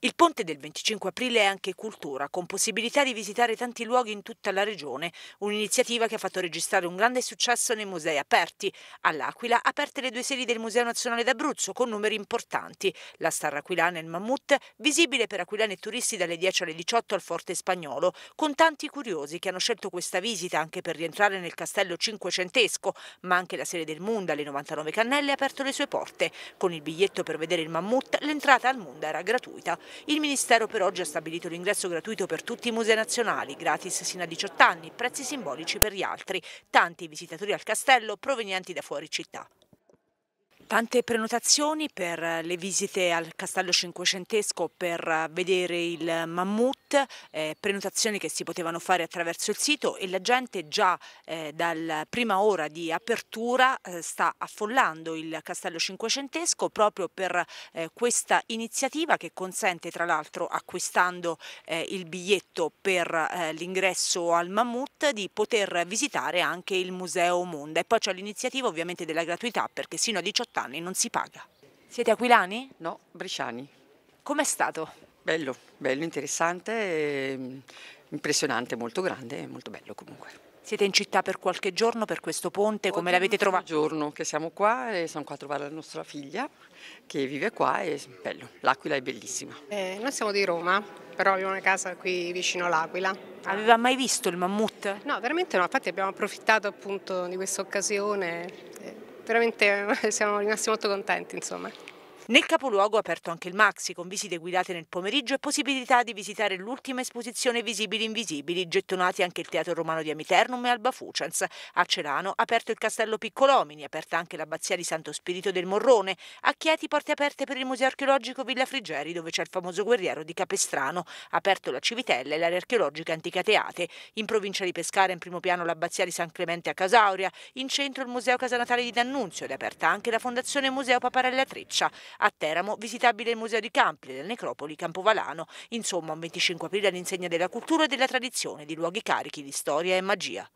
Il ponte del 25 aprile è anche cultura, con possibilità di visitare tanti luoghi in tutta la regione, un'iniziativa che ha fatto registrare un grande successo nei musei aperti. All'Aquila aperte le due sedi del Museo Nazionale d'Abruzzo con numeri importanti, la Star Aquilana e il Mammut, visibile per aquilani e turisti dalle 10 alle 18 al Forte Spagnolo, con tanti curiosi che hanno scelto questa visita anche per rientrare nel castello cinquecentesco, ma anche la sede del Munda alle 99 Cannelle ha aperto le sue porte. Con il biglietto per vedere il Mammut l'entrata al Munda era gratuita. Il Ministero per oggi ha stabilito l'ingresso gratuito per tutti i musei nazionali, gratis sino a 18 anni, prezzi simbolici per gli altri, tanti visitatori al castello provenienti da fuori città. Tante prenotazioni per le visite al Castello Cinquecentesco per eh, vedere il mammut, eh, prenotazioni che si potevano fare attraverso il sito e la gente già eh, dalla prima ora di apertura eh, sta affollando il Castello Cinquecentesco proprio per eh, questa iniziativa che consente tra l'altro acquistando eh, il biglietto per l'ingresso al mammut di poter visitare anche il Museo Monda e poi c'è l'iniziativa ovviamente della gratuità perché sino a 18 18 anni, non si paga. Siete aquilani? No, bresciani. Com'è stato? Bello, bello, interessante, ehm, impressionante, molto grande, molto bello comunque. Siete in città per qualche giorno per questo ponte, come l'avete trovato? Un giorno che siamo qua e eh, siamo qua a trovare la nostra figlia che vive qua e bello, l'Aquila è bellissima. Eh, noi siamo di Roma, però abbiamo una casa qui vicino all'Aquila. Aveva mai visto il mammut? No, veramente no, infatti abbiamo approfittato appunto di questa occasione veramente siamo rimasti molto contenti insomma. Nel capoluogo è aperto anche il Maxi, con visite guidate nel pomeriggio e possibilità di visitare l'ultima esposizione Visibili Invisibili, gettonati anche il Teatro Romano di Amiternum e Alba Fucens. A Celano aperto il Castello Piccolomini, aperta anche l'abbazia di Santo Spirito del Morrone. A Chieti porte aperte per il Museo Archeologico Villa Frigeri, dove c'è il famoso guerriero di Capestrano. Aperto la Civitella e l'area archeologica Antica Teate. In provincia di Pescara in primo piano l'abbazia di San Clemente a Casauria. In centro il Museo Casa Natale di D'Annunzio ed è aperta anche la Fondazione Museo Paparella Treccia. A Teramo visitabile il Museo di Campi, della Necropoli, Campovalano. Insomma, un 25 aprile all'insegna della cultura e della tradizione, di luoghi carichi di storia e magia.